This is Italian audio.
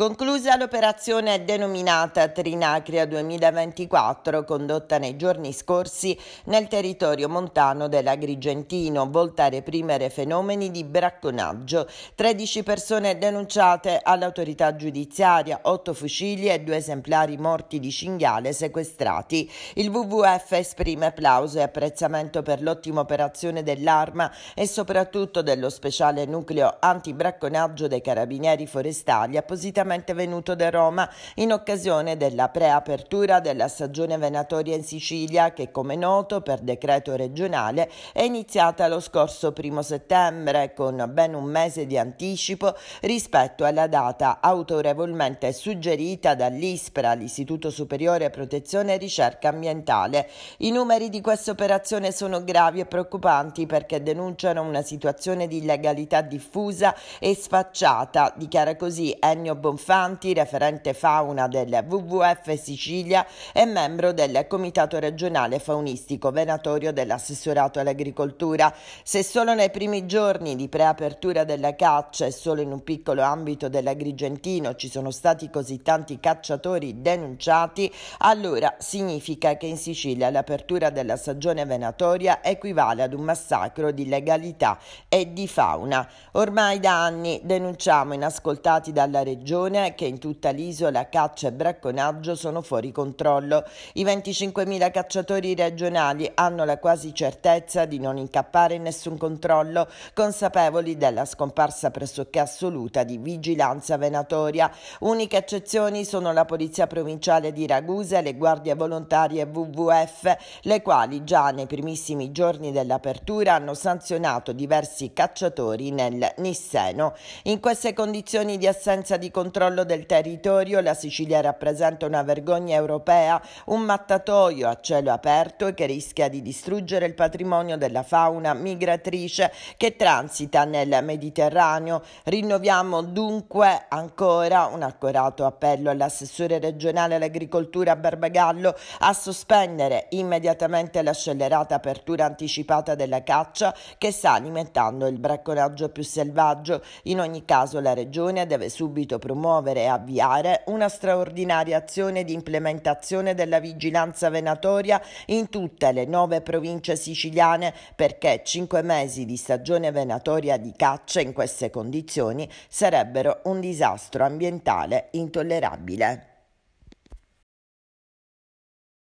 Conclusa l'operazione denominata Trinacria 2024, condotta nei giorni scorsi nel territorio montano dell'Agrigentino, volta a reprimere fenomeni di bracconaggio. 13 persone denunciate all'autorità giudiziaria, 8 fucili e 2 esemplari morti di cinghiale sequestrati. Il WWF esprime applauso e apprezzamento per l'ottima operazione dell'arma e soprattutto dello speciale nucleo antibracconaggio dei carabinieri forestali appositamente direttamente venuto da Roma in occasione della preapertura della stagione venatoria in Sicilia che come noto per decreto regionale è iniziata lo scorso primo settembre con ben un mese di anticipo rispetto alla data autorevolmente suggerita dall'ISPRA, l'Istituto Superiore Protezione e Ricerca Ambientale. I numeri di questa operazione sono gravi e preoccupanti perché denunciano una situazione di illegalità diffusa e sfacciata, dichiara così Ennio Bonfatti Infanti, referente fauna del WWF Sicilia e membro del Comitato regionale faunistico venatorio dell'assessorato all'agricoltura. Se solo nei primi giorni di preapertura della caccia e solo in un piccolo ambito dell'Agrigentino ci sono stati così tanti cacciatori denunciati, allora significa che in Sicilia l'apertura della stagione venatoria equivale ad un massacro di legalità e di fauna. Ormai da anni denunciamo, inascoltati dalla regione, popolazione che in tutta l'isola caccia e bracconaggio sono fuori controllo. I 25.000 cacciatori regionali hanno la quasi certezza di non incappare in nessun controllo, consapevoli della scomparsa pressoché assoluta di vigilanza venatoria. Uniche eccezioni sono la Polizia Provinciale di Ragusa e le Guardie Volontarie WWF, le quali già nei primissimi giorni dell'apertura hanno sanzionato diversi cacciatori nel Nisseno. In queste condizioni di assenza di controllo controllo del territorio, la Sicilia rappresenta una vergogna europea, un mattatoio a cielo aperto che rischia di distruggere il patrimonio della fauna migratrice che transita nel Mediterraneo. Rinnoviamo dunque ancora un accorato appello all'assessore regionale all'agricoltura Barbagallo a sospendere immediatamente la scellerata apertura anticipata della caccia che sta alimentando il bracconaggio più selvaggio. In ogni caso la regione deve subito promuovere promuovere e avviare una straordinaria azione di implementazione della vigilanza venatoria in tutte le nove province siciliane perché cinque mesi di stagione venatoria di caccia in queste condizioni sarebbero un disastro ambientale intollerabile.